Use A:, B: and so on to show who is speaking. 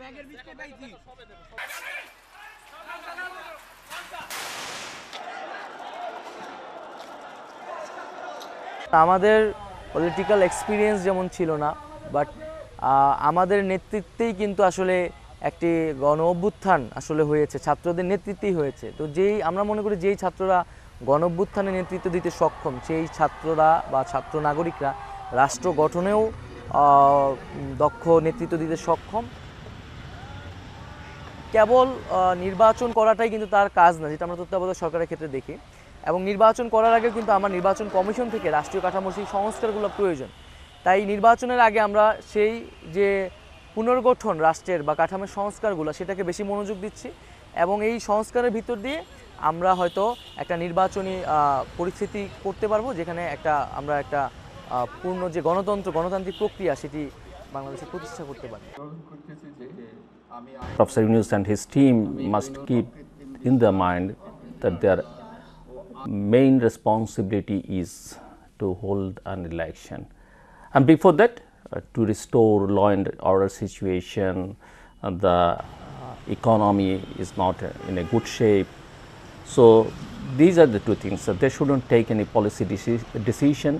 A: ব্যাগের পাইছি আমাদের পলিটিক্যাল এক্সপিরিয়েন্স যেমন ছিল না বাট আমাদের নেতৃত্বেই কিন্তু আসলে একটি গণ অভ্যুত্থান আসলে হয়েছে ছাত্রদের নেতৃত্বেই হয়েছে তো যেই আমরা মনে করি যেই ছাত্ররা গণ অভ্যুত্থানে নেতৃত্ব দিতে সক্ষম সেই ছাত্ররা বা ছাত্র নাগরিকরা রাষ্ট্র গঠনেও দক্ষ নেতৃত্ব দিতে সক্ষম কেবল নির্বাচন করাটাই কিন্তু তার কাজ না যেটা আমরা তত্ত্বাবধায়ক সরকারের ক্ষেত্রে দেখি এবং নির্বাচন করার আগে কিন্তু আমার নির্বাচন কমিশন থেকে রাষ্ট্রীয় কাঠামোর সেই সংস্কারগুলো প্রয়োজন তাই নির্বাচনের আগে আমরা সেই যে পুনর্গঠন রাষ্ট্রের বা কাঠামোর সংস্কারগুলো সেটাকে বেশি মনোযোগ দিচ্ছি এবং এই সংস্কারের ভিতর দিয়ে আমরা হয়তো একটা নির্বাচনী পরিস্থিতি করতে পারবো যেখানে একটা আমরা একটা পূর্ণ যে গণতন্ত্র গণতান্ত্রিক প্রক্রিয়া সেটি বাংলাদেশে প্রতিষ্ঠা
B: Professor Yunus and his team must keep in their mind that their main responsibility is to hold an election and before that uh, to restore law and order situation uh, the uh, economy is not in a good shape so these are the two things. they shouldn't take any policy decision